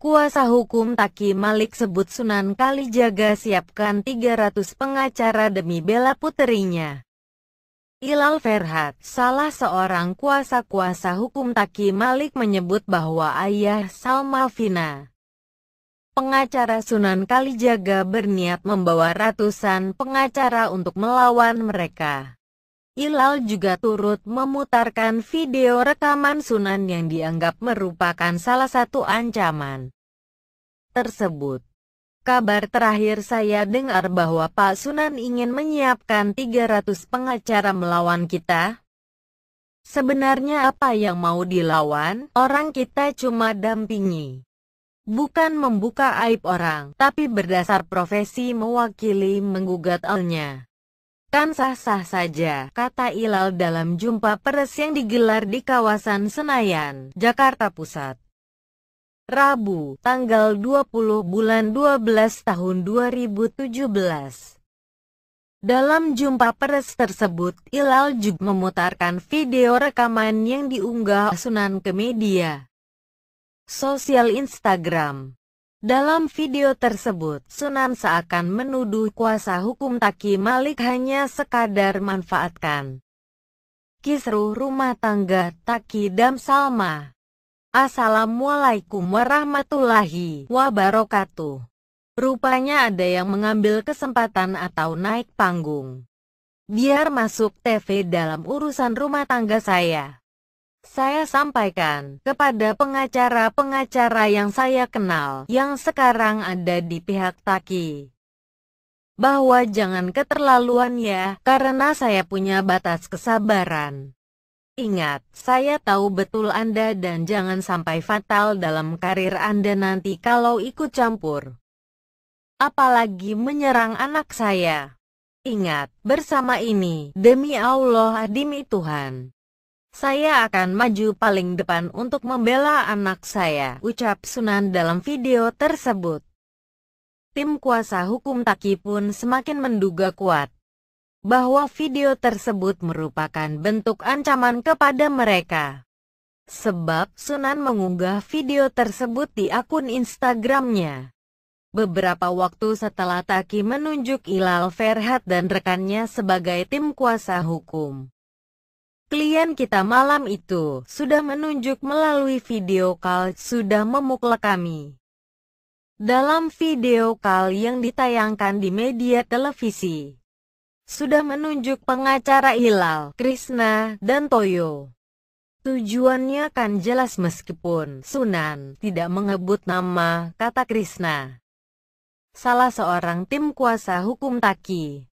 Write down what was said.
Kuasa hukum Taki Malik sebut Sunan Kalijaga siapkan 300 pengacara demi bela puterinya. Ilal Ferhat, salah seorang kuasa-kuasa hukum Taki Malik menyebut bahwa ayah Salma Fina, pengacara Sunan Kalijaga berniat membawa ratusan pengacara untuk melawan mereka. Ilal juga turut memutarkan video rekaman Sunan yang dianggap merupakan salah satu ancaman tersebut. Kabar terakhir saya dengar bahwa Pak Sunan ingin menyiapkan 300 pengacara melawan kita. Sebenarnya apa yang mau dilawan? Orang kita cuma dampingi. Bukan membuka aib orang, tapi berdasar profesi mewakili menggugat alnya. Kan sah-sah saja, kata Ilal dalam jumpa pers yang digelar di kawasan Senayan, Jakarta Pusat. Rabu, tanggal 20 bulan 12 tahun 2017. Dalam jumpa pers tersebut, Ilal juga memutarkan video rekaman yang diunggah Sunan ke media sosial Instagram. Dalam video tersebut, Sunan seakan menuduh kuasa hukum Taki Malik hanya sekadar manfaatkan kisruh rumah tangga Taki Dam Salma. Assalamualaikum warahmatullahi wabarakatuh. Rupanya ada yang mengambil kesempatan atau naik panggung. Biar masuk TV dalam urusan rumah tangga saya. Saya sampaikan kepada pengacara-pengacara yang saya kenal yang sekarang ada di pihak Taki bahwa jangan keterlaluan ya, karena saya punya batas kesabaran. Ingat, saya tahu betul Anda dan jangan sampai fatal dalam karir Anda nanti kalau ikut campur. Apalagi menyerang anak saya. Ingat, bersama ini, demi Allah, demi Tuhan. Saya akan maju paling depan untuk membela anak saya, ucap Sunan dalam video tersebut. Tim kuasa hukum Taki pun semakin menduga kuat bahwa video tersebut merupakan bentuk ancaman kepada mereka. Sebab Sunan mengunggah video tersebut di akun Instagramnya. Beberapa waktu setelah Taki menunjuk Ilal Ferhat dan rekannya sebagai tim kuasa hukum. Klien kita malam itu sudah menunjuk melalui video call sudah memukul kami. Dalam video call yang ditayangkan di media televisi, sudah menunjuk pengacara Hilal, Krishna, dan Toyo. Tujuannya kan jelas meskipun Sunan tidak mengebut nama, kata Krishna. Salah seorang tim kuasa hukum Taki